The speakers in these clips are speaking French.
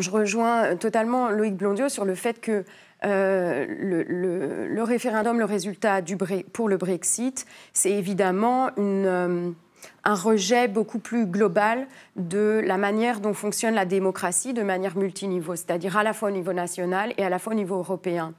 je rejoins euh, totalement Loïc Blondiot sur le fait que euh, le, référendum, le résultat pour le Brexit, c'est évidemment euh, un rejet beaucoup plus global de la manière dont fonctionne la démocratie de manière multiniveau, c'est-à-dire à la fois au niveau national et à la fois au niveau européen.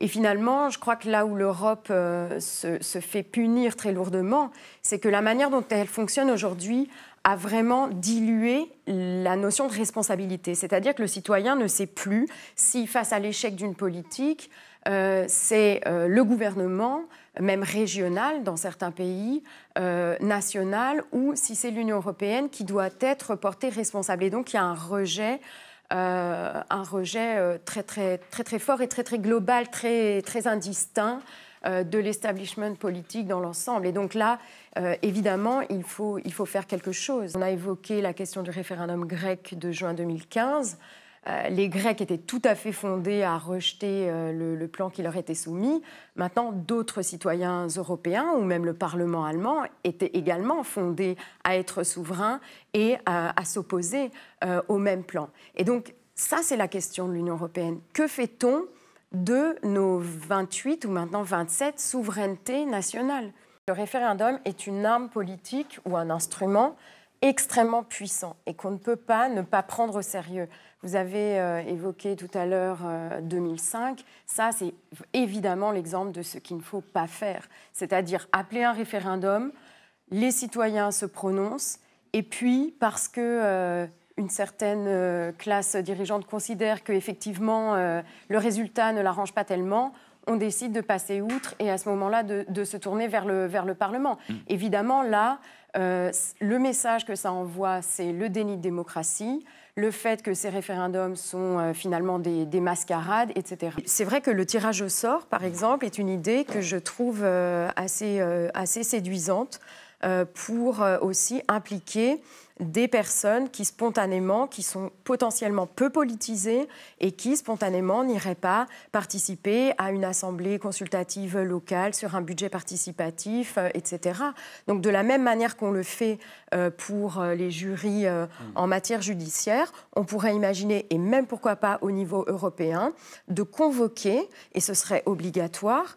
Et finalement, je crois que là où l'Europe euh, se, fait punir très lourdement, c'est que la manière dont elle fonctionne aujourd'hui a vraiment dilué la notion de responsabilité. C'est-à-dire que le citoyen ne sait plus si, face à l'échec d'une politique, euh, c'est euh, le gouvernement, même régional dans certains pays, national, ou si c'est l'Union européenne qui doit être portée responsable. Et donc, il y a un rejet euh, un rejet euh, très, très, très, très fort et très, très global, très, très indistinct euh, de l'establishment politique dans l'ensemble. Et donc là, évidemment, il faut, il faut faire quelque chose. On a évoqué la question du référendum grec de juin 2015. Euh, les Grecs étaient tout à fait fondés à rejeter euh, le, le, plan qui leur était soumis. Maintenant, d'autres citoyens européens ou même le Parlement allemand étaient également fondés à être souverains et à s'opposer euh, au même plan. Et donc, ça, c'est la question de l'Union européenne. Que fait-on de nos 28 ou maintenant 27 souverainetés nationales. Le référendum est une arme politique ou un instrument extrêmement puissant et qu'on ne peut pas ne pas prendre au sérieux. Vous avez euh, évoqué tout à l'heure 2005. Euh, Ça, c'est évidemment l'exemple de ce qu'il ne faut pas faire, c'est-à-dire appeler un référendum, les citoyens se prononcent, et puis parce que euh, une certaine classe dirigeante considère que effectivement le résultat ne l'arrange pas tellement, on décide de passer outre et à ce moment-là de, se tourner vers le, vers le Parlement. Mm. Évidemment, là, euh, le message que ça envoie, c'est le déni de démocratie, le fait que ces référendums sont euh, finalement des, mascarades, etc. C'est vrai que le tirage au sort, par exemple, est une idée que je trouve euh, assez, assez séduisante pour aussi impliquer des personnes qui spontanément, qui sont potentiellement peu politisées et qui spontanément n'iraient pas participer à une assemblée consultative locale sur un budget participatif, euh, etc. Donc de la même manière qu'on le fait euh, pour euh, les jurys mmh. en matière judiciaire, on pourrait imaginer, et même pourquoi pas au niveau européen, de convoquer, et ce serait obligatoire,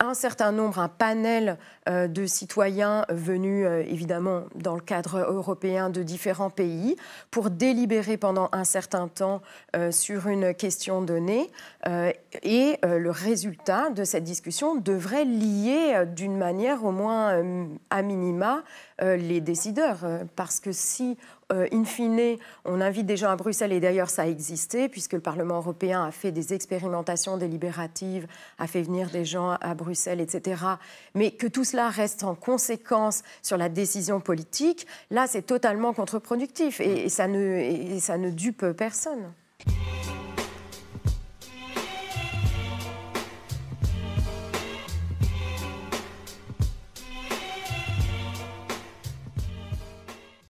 un certain nombre, un panel de citoyens venus évidemment dans le cadre européen de différents pays pour délibérer pendant un certain temps euh, sur une question donnée euh, et euh, le résultat de cette discussion devrait lier d'une manière au moins à minima les décideurs. Parce que si euh, in fine, on invite des gens à Bruxelles, et d'ailleurs ça a existé, puisque le Parlement européen a fait des expérimentations délibératives, a fait venir des gens à Bruxelles, etc. Mais que tout cela reste en conséquence sur la décision politique, là c'est totalement contre-productif et ça ne dupe personne.